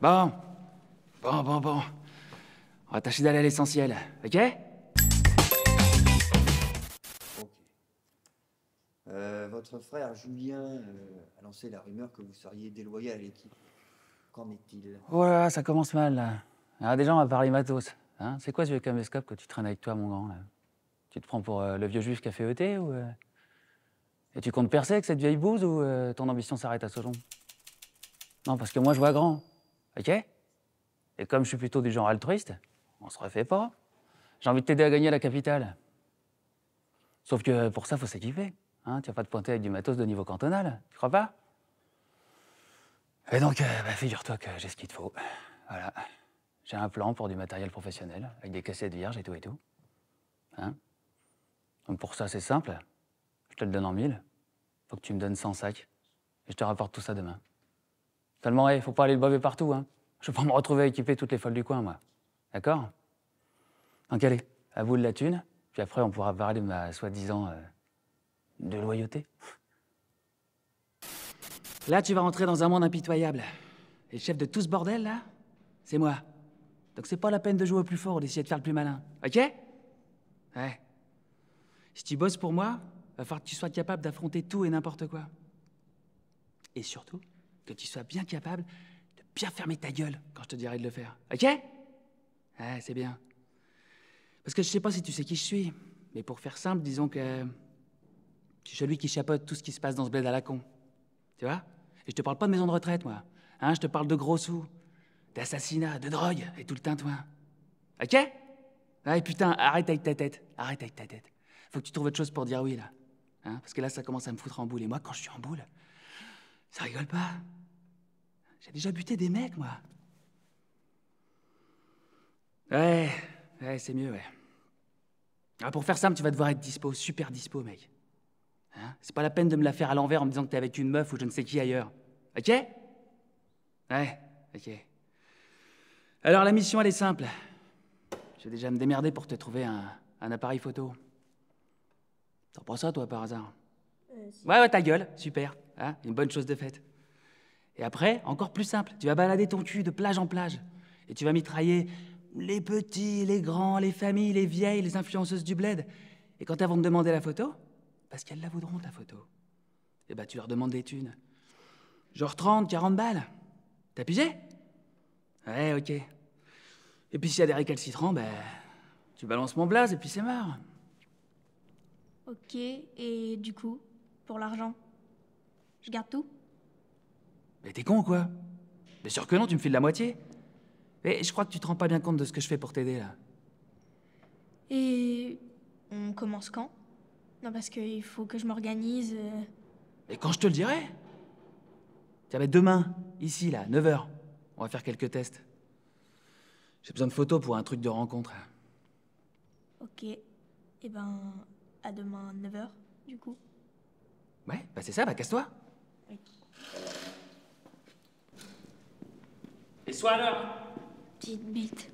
Bon. Bon, bon, bon. On va tâcher d'aller à l'essentiel, ok euh, votre frère Julien euh, a lancé la rumeur que vous seriez déloyal à l'équipe. Qu'en est-il Voilà, oh ça commence mal. Des ah, déjà, on va parler matos. Hein C'est quoi ce vieux caméscope que tu traînes avec toi, mon grand Tu te prends pour euh, le vieux juif qui a fait ET ou... Et tu comptes percer avec cette vieille bouse ou ton ambition s'arrête à long Non, parce que moi, je vois grand. OK Et comme je suis plutôt du genre altruiste, on se refait pas. J'ai envie de t'aider à gagner la capitale. Sauf que pour ça, faut s'équiper. Hein. tu vas pas te pointer avec du matos de niveau cantonal, tu crois pas Et donc, euh, bah, figure-toi que j'ai ce qu'il te faut. Voilà. J'ai un plan pour du matériel professionnel, avec des cassettes vierges et tout et tout. Hein donc pour ça, c'est simple. Je te le donne en mille. Faut que tu me donnes 100 sacs. Et je te rapporte tout ça demain. Seulement, il faut pas aller le partout. Hein. Je vais pas me retrouver à équiper toutes les folles du coin, moi. D'accord Donc allez, à vous de la thune, puis après on pourra parler de ma soi-disant euh, de loyauté. Là, tu vas rentrer dans un monde impitoyable. Et le chef de tout ce bordel, là, c'est moi. Donc c'est pas la peine de jouer au plus fort ou d'essayer de faire le plus malin. Ok Ouais. Si tu bosses pour moi, va falloir que tu sois capable d'affronter tout et n'importe quoi. Et surtout, que tu sois bien capable de bien fermer ta gueule quand je te dirai de le faire. Ok Ouais, eh, c'est bien. Parce que je sais pas si tu sais qui je suis, mais pour faire simple, disons que je suis celui qui chapeaute tout ce qui se passe dans ce bled à la con. Tu vois Et je te parle pas de maison de retraite, moi. Hein, je te parle de gros sous, d'assassinats, de drogue et tout le tintouin. Ok Ouais, ah, putain, arrête avec ta tête. Arrête avec ta tête. Faut que tu trouves autre chose pour dire oui, là. Hein Parce que là, ça commence à me foutre en boule. Et moi, quand je suis en boule, ça rigole pas. J'ai déjà buté des mecs, moi. Ouais, ouais, c'est mieux, ouais. Alors ah, pour faire simple, tu vas devoir être dispo, super dispo, mec. Hein c'est pas la peine de me la faire à l'envers en me disant que t'es avec une meuf ou je ne sais qui ailleurs. Ok Ouais, ok. Alors la mission, elle est simple. Je vais déjà me démerder pour te trouver un, appareil photo. T'en prends ça, toi, par hasard euh, Ouais, ouais, ta gueule, super. Hein? Une bonne chose de faite. Et après, encore plus simple, tu vas balader ton cul de plage en plage. Et tu vas mitrailler les petits, les grands, les familles, les vieilles, les influenceuses du bled. Et quand elles vont te demander la photo, parce qu'elles la voudront ta photo, et eh bah ben, tu leur demandes des thunes. Genre 30, 40 balles. T'as pigé Ouais, ok. Et puis s'il y a des récalcitrants, ben, tu balances mon blaze et puis c'est mort. Ok, et du coup, pour l'argent, je garde tout mais t'es con, quoi Mais sûr que non, tu me files la moitié. Mais je crois que tu te rends pas bien compte de ce que je fais pour t'aider, là. Et... on commence quand Non, parce qu'il faut que je m'organise... Euh. Et quand je te le dirai Tiens, mais demain, ici, là, 9h, on va faire quelques tests. J'ai besoin de photos pour un truc de rencontre. Ok. Eh ben, à demain 9h, du coup. Ouais, bah c'est ça, bah casse-toi. Sois là. Petite bite.